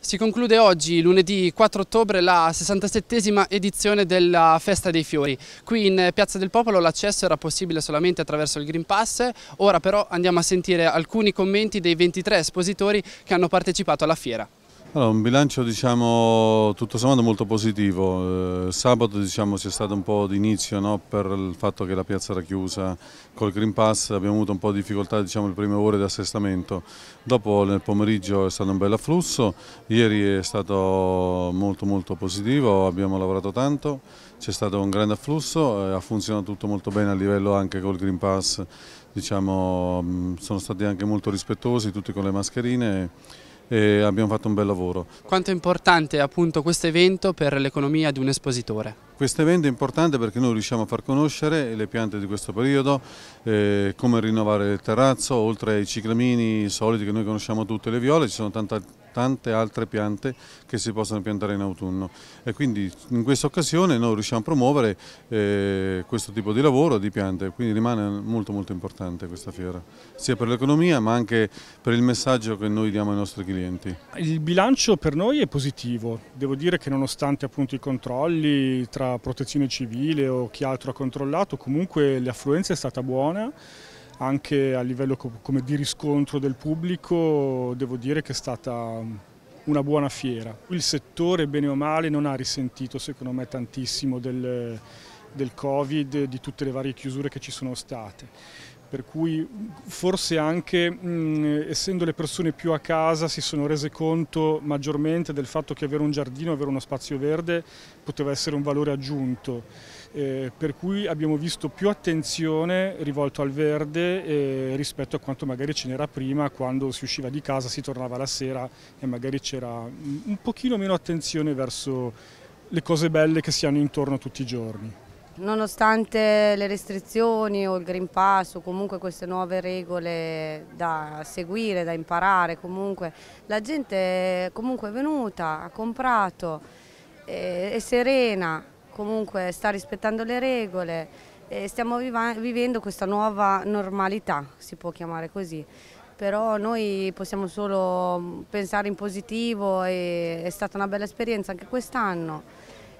Si conclude oggi, lunedì 4 ottobre, la 67esima edizione della Festa dei Fiori. Qui in Piazza del Popolo l'accesso era possibile solamente attraverso il Green Pass, ora però andiamo a sentire alcuni commenti dei 23 espositori che hanno partecipato alla fiera. Allora, un bilancio diciamo, tutto sommato molto positivo, eh, sabato diciamo, c'è stato un po' di inizio no, per il fatto che la piazza era chiusa, col Green Pass abbiamo avuto un po' di difficoltà diciamo, le prime ore di assestamento, dopo nel pomeriggio è stato un bel afflusso, ieri è stato molto molto positivo, abbiamo lavorato tanto, c'è stato un grande afflusso, eh, ha funzionato tutto molto bene a livello anche col Green Pass, diciamo, sono stati anche molto rispettosi tutti con le mascherine e abbiamo fatto un bel lavoro. Quanto è importante appunto questo evento per l'economia di un espositore? Questo evento è importante perché noi riusciamo a far conoscere le piante di questo periodo, eh, come rinnovare il terrazzo, oltre ai ciclamini soliti che noi conosciamo tutte le viole, ci sono tante tante altre piante che si possono piantare in autunno e quindi in questa occasione noi riusciamo a promuovere eh, questo tipo di lavoro di piante, quindi rimane molto molto importante questa fiera, sia per l'economia ma anche per il messaggio che noi diamo ai nostri clienti. Il bilancio per noi è positivo, devo dire che nonostante appunto i controlli tra protezione civile o chi altro ha controllato, comunque l'affluenza è stata buona anche a livello di riscontro del pubblico devo dire che è stata una buona fiera. Il settore bene o male non ha risentito secondo me tantissimo del, del Covid, di tutte le varie chiusure che ci sono state per cui forse anche mh, mm, essendo le persone più a casa si sono rese conto maggiormente del fatto che avere un giardino, avere uno spazio verde poteva essere un valore aggiunto, eh, per cui abbiamo visto più attenzione rivolto al verde eh, rispetto a quanto magari ce n'era prima quando si usciva di casa, si tornava la sera e magari c'era un pochino meno attenzione verso le cose belle che si hanno intorno tutti i giorni. Nonostante le restrizioni o il Green Pass o comunque queste nuove regole da seguire, da imparare, comunque la gente comunque è venuta, ha comprato, è, è serena, comunque sta rispettando le regole e stiamo vivendo questa nuova normalità, si può chiamare così. Però noi possiamo solo mm, pensare in positivo e è stata una bella esperienza anche quest'anno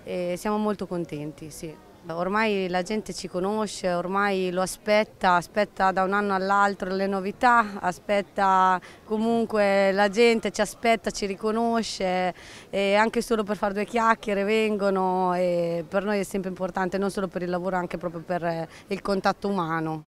e siamo molto contenti, sì. Ormai la gente ci conosce, ormai lo aspetta, aspetta da un anno all'altro le novità, aspetta comunque la gente ci aspetta, ci riconosce e anche solo per fare due chiacchiere vengono e per noi è sempre importante non solo per il lavoro anche proprio per il contatto umano.